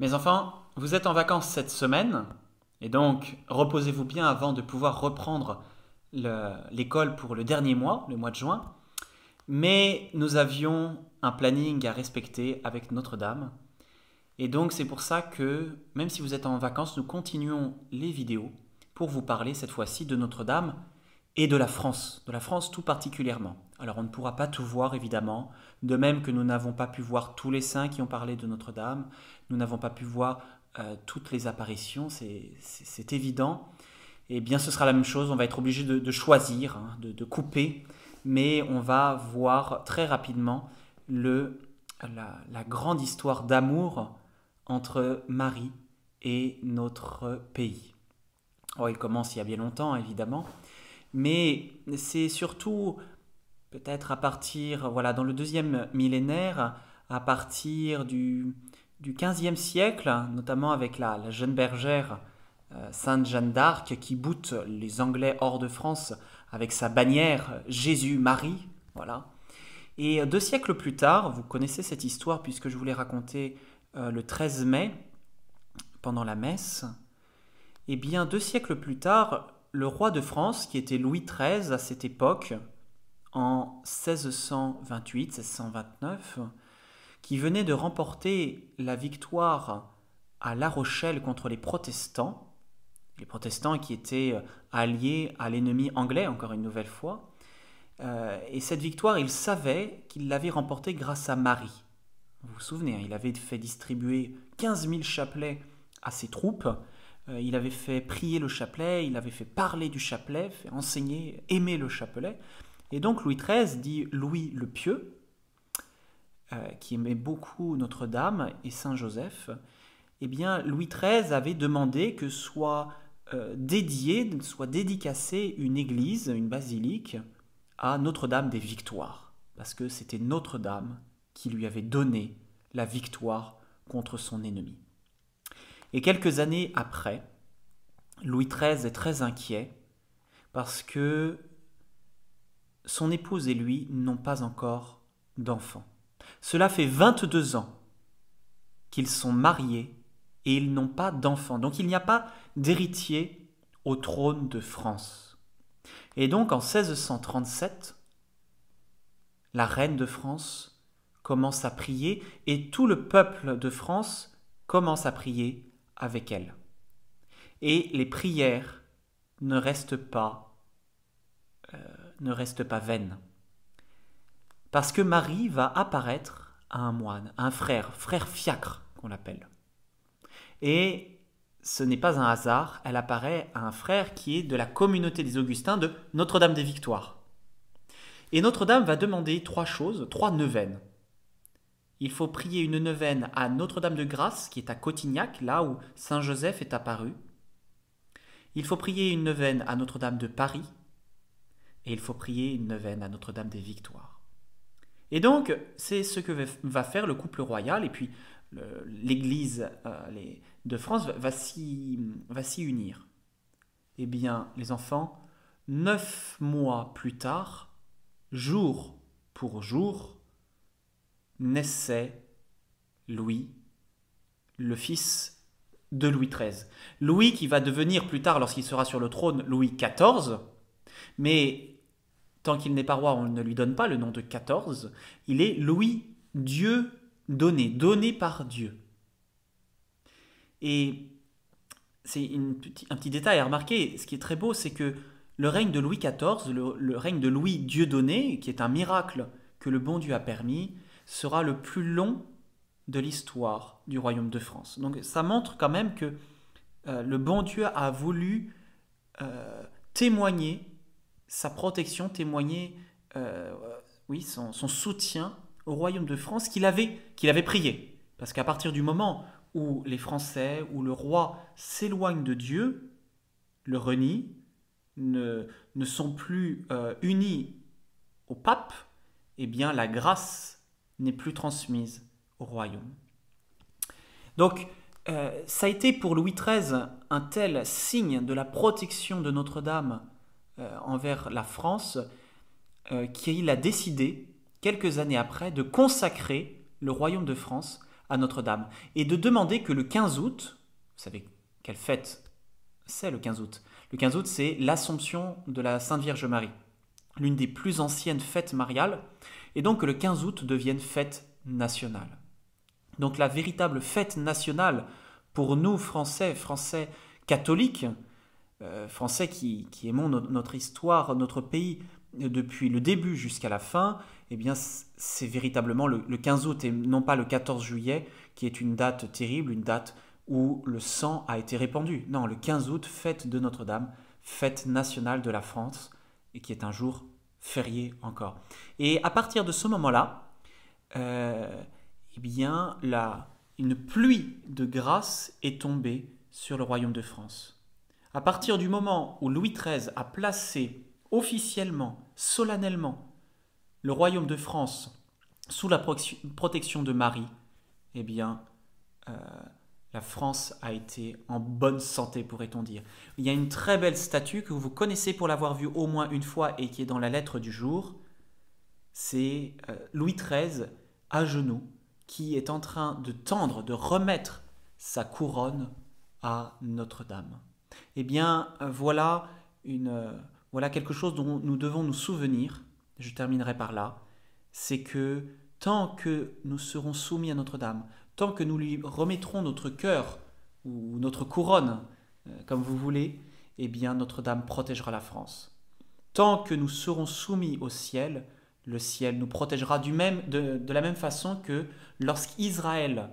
Mes enfants, vous êtes en vacances cette semaine, et donc reposez-vous bien avant de pouvoir reprendre l'école pour le dernier mois, le mois de juin. Mais nous avions un planning à respecter avec Notre-Dame. Et donc c'est pour ça que, même si vous êtes en vacances, nous continuons les vidéos pour vous parler cette fois-ci de Notre-Dame et de la France, de la France tout particulièrement. Alors on ne pourra pas tout voir évidemment, de même que nous n'avons pas pu voir tous les saints qui ont parlé de Notre-Dame, nous n'avons pas pu voir euh, toutes les apparitions, c'est évident. Eh bien ce sera la même chose, on va être obligé de, choisir, hein, de, couper, mais on va voir très rapidement le, la, grande histoire d'amour entre Marie et notre pays. Oh, il commence il y a bien longtemps évidemment mais c'est surtout peut-être à partir, voilà, dans le deuxième millénaire, à partir du, du 15e siècle, notamment avec la, jeune bergère euh, Sainte Jeanne d'Arc qui boute les Anglais hors de France avec sa bannière Jésus-Marie, voilà. Et deux siècles plus tard, vous connaissez cette histoire puisque je vous l'ai racontée euh, le 13 mai pendant la messe, et eh bien deux siècles plus tard, le roi de France, qui était Louis XIII à cette époque, en 1628, 1629, qui venait de remporter la victoire à La Rochelle contre les protestants, les protestants qui étaient euh, alliés à l'ennemi anglais, encore une nouvelle fois, euh, et cette victoire, il savait qu'il l'avait remportée grâce à Marie. Vous vous souvenez, hein, il avait fait distribuer 15 000 chapelets à ses troupes, euh, il avait fait prier le chapelet, il avait fait parler du chapelet, fait enseigner, aimer le chapelet. Et donc Louis XIII dit Louis le Pieux, euh, qui aimait beaucoup Notre-Dame et Saint-Joseph, eh bien Louis XIII avait demandé que soit euh, dédiée, soit dédicacée une église, une basilique, à Notre-Dame des Victoires, parce que c'était Notre-Dame qui lui avait donné la victoire contre son ennemi. Et quelques années après, Louis XIII est très inquiet parce que son épouse et lui n'ont pas encore d'enfants. Cela fait 22 ans qu'ils sont mariés et ils n'ont pas d'enfants. Donc il n'y a pas d'héritier au trône de France. Et donc en 1637, la reine de France commence à prier et tout le peuple de France commence à prier avec elle. Et les prières ne restent pas, euh, ne pas vaines. Parce que Marie va apparaître à un moine, à un frère, frère fiacre qu'on l'appelle. Et ce n'est pas un hasard, elle apparaît à un frère qui est de la communauté des Augustins de Notre-Dame des Victoires. Et Notre-Dame va demander trois choses, trois neuvaines il faut prier une neuvaine à Notre-Dame-de-Grâce, qui est à Cotignac, là où Saint Joseph est apparu. Il faut prier une neuvaine à Notre-Dame de Paris. Et il faut prier une neuvaine à Notre-Dame des Victoires. Et donc, c'est ce que va faire le couple royal, et puis l'Église euh, de France va, va s'y unir. Eh bien, les enfants, neuf mois plus tard, jour pour jour, naissait Louis, le fils de Louis XIII. Louis qui va devenir plus tard, lorsqu'il sera sur le trône, Louis XIV, mais tant qu'il n'est pas roi, on ne lui donne pas le nom de XIV, il est Louis Dieu donné, donné par Dieu. Et c'est un petit détail à remarquer, ce qui est très beau, c'est que le règne de Louis XIV, le, le règne de Louis Dieu donné, qui est un miracle que le bon Dieu a permis, sera le plus long de l'histoire du royaume de France. Donc ça montre quand même que euh, le bon Dieu a voulu euh, témoigner sa protection, témoigner euh, oui, son, soutien au royaume de France qu'il avait, qu'il avait prié. Parce qu'à partir du moment où les Français, où le roi s'éloigne de Dieu, le renie, ne, ne sont plus unis au pape, eh bien la grâce n'est plus transmise au royaume. Donc, euh, ça a été pour Louis XIII un tel signe de la protection de Notre-Dame euh, envers la France euh, qu'il a décidé, quelques années après, de consacrer le royaume de France à Notre-Dame et de demander que le 15 août, vous savez quelle fête c'est le 15 août Le 15 août, c'est l'Assomption de la Sainte Vierge Marie, l'une des plus anciennes fêtes mariales et donc le 15 août devienne fête nationale. Donc la véritable fête nationale pour nous Français, Français catholiques, euh, Français qui, aimons notre histoire, notre pays euh, depuis le début jusqu'à la fin, eh bien c'est véritablement le, le 15 août et non pas le 14 juillet qui est une date terrible, une date où le sang a été répandu. Non, le 15 août, fête de Notre-Dame, fête nationale de la France, et qui est un jour Ferrier encore. Et à partir de ce moment-là, euh, eh bien, la, une pluie de grâce est tombée sur le royaume de France. À partir du moment où Louis XIII a placé officiellement, solennellement, le royaume de France sous la protection de Marie, eh bien, euh, la France a été en bonne santé, pourrait-on dire. Il y a une très belle statue que vous connaissez pour l'avoir vue au moins une fois et qui est dans la lettre du jour. C'est euh, Louis XIII à genoux qui est en train de tendre, de remettre sa couronne à Notre-Dame. Eh bien, euh, voilà, une, euh, voilà quelque chose dont nous devons nous souvenir. Je terminerai par là. C'est que tant que nous serons soumis à Notre-Dame, tant que nous lui remettrons notre cœur ou notre couronne, euh, comme vous voulez, eh bien Notre-Dame protégera la France. Tant que nous serons soumis au ciel, le ciel nous protégera du même, de, de la même façon que lorsqu'Israël,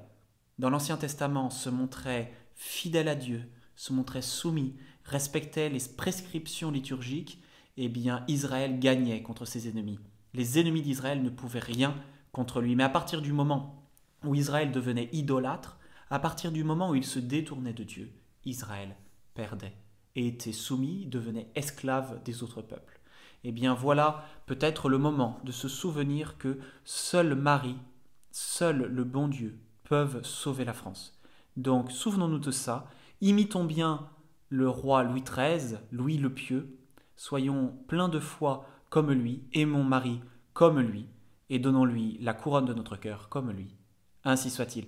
dans l'Ancien Testament, se montrait fidèle à Dieu, se montrait soumis, respectait les prescriptions liturgiques, eh bien Israël gagnait contre ses ennemis. Les ennemis d'Israël ne pouvaient rien contre lui. Mais à partir du moment où Israël devenait idolâtre, à partir du moment où il se détournait de Dieu, Israël perdait et était soumis, devenait esclave des autres peuples. Eh bien voilà peut-être le moment de se souvenir que seul Marie, seul le bon Dieu peuvent sauver la France. Donc souvenons-nous de ça, imitons bien le roi Louis XIII, Louis le Pieux, soyons pleins de foi comme lui, aimons Marie comme lui, et donnons-lui la couronne de notre cœur comme lui. Ainsi soit-il.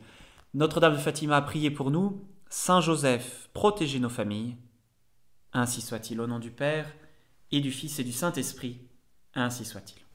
Notre-Dame de Fatima, prié pour nous. Saint Joseph, protégez nos familles. Ainsi soit-il. Au nom du Père, et du Fils et du Saint-Esprit. Ainsi soit-il.